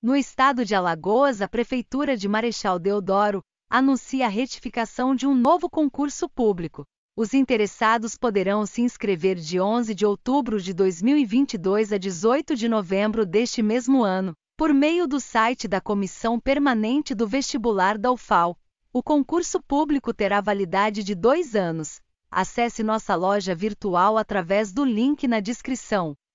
No estado de Alagoas, a Prefeitura de Marechal Deodoro anuncia a retificação de um novo concurso público. Os interessados poderão se inscrever de 11 de outubro de 2022 a 18 de novembro deste mesmo ano, por meio do site da Comissão Permanente do Vestibular da UFAL. O concurso público terá validade de dois anos. Acesse nossa loja virtual através do link na descrição